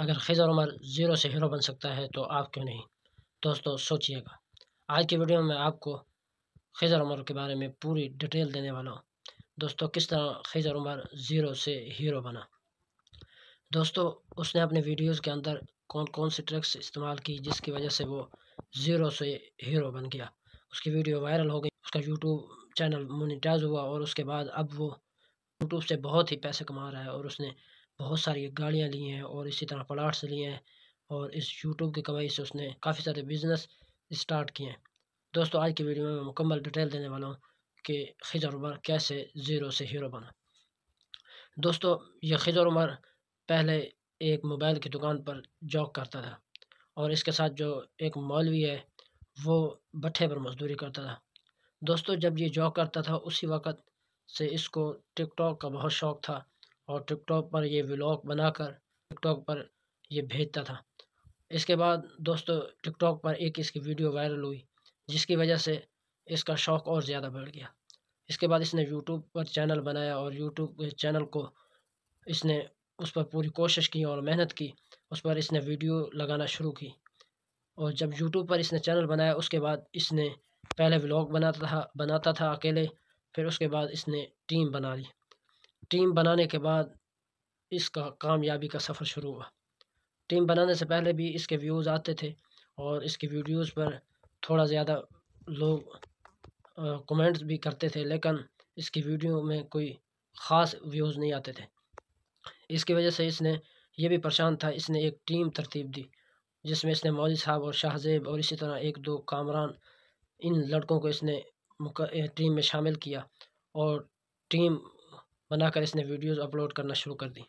अगर खजर उमर ज़ीरो से हीरो बन सकता है तो आप क्यों नहीं दोस्तों सोचिएगा आज की वीडियो में आपको खजर उमर के बारे में पूरी डिटेल देने वाला हूँ दोस्तों किस तरह खजर उमर ज़ीरो से हीरो बना दोस्तों उसने अपने वीडियोस के अंदर कौन कौन से ट्रिक्स इस्तेमाल की जिसकी वजह से वो ज़ीरो से हीरो बन गया उसकी वीडियो वायरल हो गई उसका यूट्यूब चैनल मोनिटाइज हुआ और उसके बाद अब वो यूट्यूब से बहुत ही पैसे कमा रहा है और उसने बहुत सारी गाड़ियाँ ली हैं और इसी तरह प्लाट्स लिए हैं और इस यूट्यूब की कमाई से उसने काफ़ी सारे बिजनेस स्टार्ट किए हैं दोस्तों आज की वीडियो में मैं मुकम्मल डिटेल देने वाला हूँ कि खिजर उमर कैसे ज़ीरो से हीरो बना दोस्तों यह खिजर उमर पहले एक मोबाइल की दुकान पर जॉब करता था और इसके साथ जो एक मौलवी है वो भट्ठे पर मजदूरी करता था दोस्तों जब ये जॉब करता था उसी वक्त से इसको टिकटॉक का बहुत शौक़ था और टिकटॉक पर ये व्लॉग बनाकर टिकटॉक पर ये भेजता था इसके बाद दोस्तों टिकटॉक पर एक इसकी वीडियो वायरल हुई जिसकी वजह से इसका शौक़ और ज़्यादा बढ़ गया इसके बाद इसने यूट्यूब पर चैनल बनाया और यूट्यूब के चैनल को इसने उस पर पूरी कोशिश की और मेहनत की उस पर इसने वीडियो लगाना शुरू की और जब यूट्यूब पर इसने चैनल बनाया उसके बाद इसने पहले व्लॉग बनाता था बनाता था अकेले फिर उसके बाद इसने टीम बना ली टीम बनाने के बाद इसका कामयाबी का सफ़र शुरू हुआ टीम बनाने से पहले भी इसके व्यूज़ आते थे और इसकी वीडियोज़ पर थोड़ा ज़्यादा लोग कमेंट्स भी करते थे लेकिन इसकी वीडियो में कोई ख़ास व्यूज़ नहीं आते थे इसकी वजह से इसने ये भी परेशान था इसने एक टीम तरतीब दी जिसमें इसने मौली साहब और शाहजेब और इसी तरह एक दो कामरान इन लड़कों को इसने टीम में शामिल किया और टीम बनाकर इसने वीडियोस अपलोड करना शुरू कर दी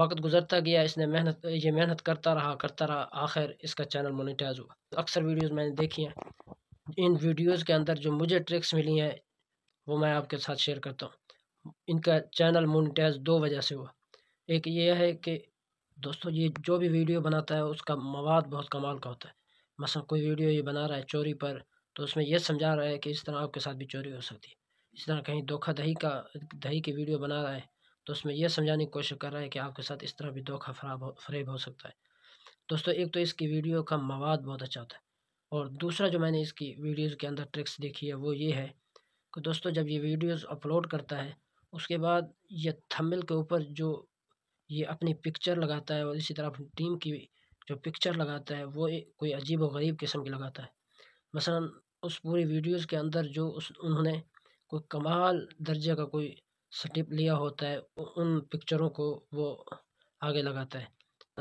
वक्त गुजरता गया इसने मेहनत ये मेहनत करता रहा करता रहा आखिर इसका चैनल मोनिटाइज हुआ अक्सर वीडियोस मैंने देखी हैं इन वीडियोस के अंदर जो मुझे ट्रिक्स मिली हैं वो मैं आपके साथ शेयर करता हूँ इनका चैनल मोनिटाइज दो वजह से हुआ एक ये है कि दोस्तों ये जो भी वीडियो बनाता है उसका मवाद बहुत कमाल का होता है मसा कोई वीडियो ये बना रहा है चोरी पर तो उसमें यह समझा रहा है कि इस तरह आपके साथ भी चोरी हो सकती है इस तरह कहीं धोखा दही का दही की वीडियो बना रहा है तो उसमें यह समझाने की कोशिश कर रहा है कि आपके साथ इस तरह भी धोखा फराब हो फरेब हो सकता है दोस्तों एक तो इसकी वीडियो का मवाद बहुत अच्छा होता है और दूसरा जो मैंने इसकी वीडियोस के अंदर ट्रिक्स देखी है वो ये है कि दोस्तों जब ये वीडियोस अपलोड करता है उसके बाद ये थंबनेल के ऊपर जो ये अपनी पिक्चर लगाता है और इसी तरह अपनी टीम की जो पिक्चर लगाता है वो कोई अजीब व गरीब किस्म की लगाता है मसलन उस पूरी वीडियोस के अंदर जो उस उन्होंने कोई कमाल दर्जे का कोई स्टिप लिया होता है उन पिक्चरों को वो आगे लगाता है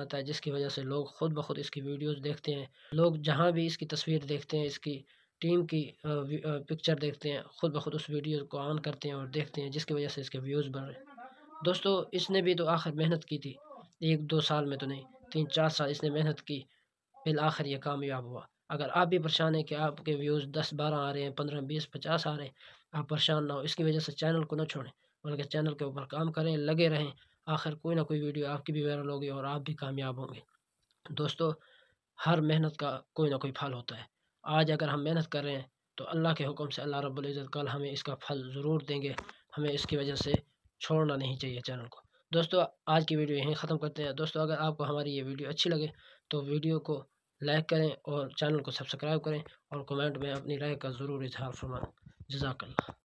आता है जिसकी वजह से लोग खुद ब खुद इसकी वीडियोस देखते हैं लोग जहाँ भी इसकी तस्वीर देखते हैं इसकी टीम की पिक्चर देखते हैं खुद ब खुद उस वीडियो को ऑन करते हैं और देखते हैं जिसकी वजह से इसके व्यूज़ बढ़ रहे दोस्तों इसने भी तो आखिर मेहनत की थी एक दो साल में तो नहीं तीन चार साल इसने मेहनत की फिर आखिर यह कामयाब हुआ अगर आप भी परेशान हैं कि आपके व्यूज़ दस बारह आ रहे हैं पंद्रह बीस पचास आ रहे हैं आप परेशान ना हो इसकी वजह से चैनल को ना छोड़ें बल्कि चैनल के ऊपर काम करें लगे रहें आखिर कोई ना कोई वीडियो आपकी भी वायरल होगी और आप भी कामयाब होंगे दोस्तों हर मेहनत का कोई ना कोई फल होता है आज अगर हम मेहनत कर रहे हैं तो अल्लाह के हुक्म से अल्लाह रब्बुल इज़्ज़त कल हमें इसका फल ज़रूर देंगे हमें इसकी वजह से छोड़ना नहीं चाहिए चैनल को दोस्तों आज की वीडियो यहीं ख़त्म करते हैं दोस्तों अगर आपको हमारी ये वीडियो अच्छी लगे तो वीडियो को लाइक करें और चैनल को सब्सक्राइब करें और कमेंट में अपनी राय का ज़रूर इजहार फरमाएं جزاك الله